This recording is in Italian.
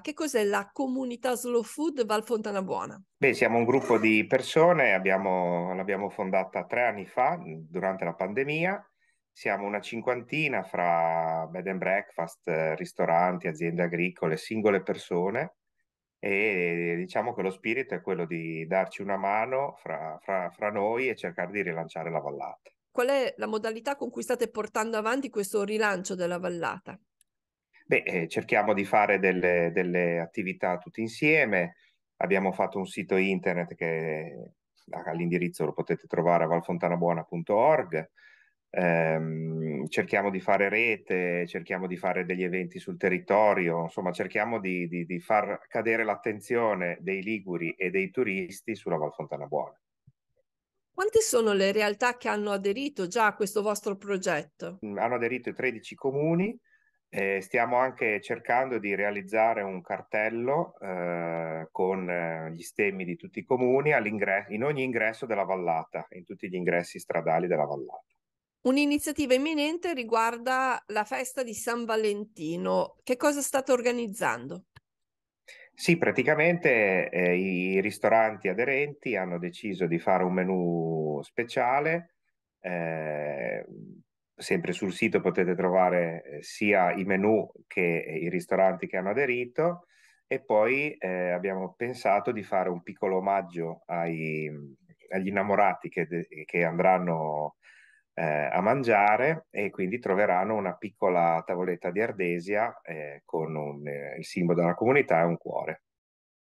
Che cos'è la comunità Slow Food Val Fontana Buona? Beh, siamo un gruppo di persone, abbiamo, l'abbiamo fondata tre anni fa, durante la pandemia. Siamo una cinquantina fra bed and breakfast, ristoranti, aziende agricole, singole persone e diciamo che lo spirito è quello di darci una mano fra, fra, fra noi e cercare di rilanciare la vallata. Qual è la modalità con cui state portando avanti questo rilancio della vallata? Beh, eh, cerchiamo di fare delle, delle, attività tutti insieme. Abbiamo fatto un sito internet che eh, all'indirizzo lo potete trovare a valfontanabuona.org. Ehm, cerchiamo di fare rete, cerchiamo di fare degli eventi sul territorio, insomma cerchiamo di, di, di far cadere l'attenzione dei liguri e dei turisti sulla Val Fontana Buona. Quante sono le realtà che hanno aderito già a questo vostro progetto? Mm, hanno aderito 13 comuni, eh, stiamo anche cercando di realizzare un cartello eh, con eh, gli stemmi di tutti i comuni in ogni ingresso della vallata, in tutti gli ingressi stradali della vallata. Un'iniziativa imminente riguarda la festa di San Valentino. Che cosa state organizzando? Sì, praticamente eh, i ristoranti aderenti hanno deciso di fare un menù speciale eh, sempre sul sito potete trovare eh, sia i menu che eh, i ristoranti che hanno aderito e poi eh, abbiamo pensato di fare un piccolo omaggio ai, agli innamorati che, che andranno eh, a mangiare e quindi troveranno una piccola tavoletta di ardesia eh, con un, eh, il simbolo della comunità e un cuore.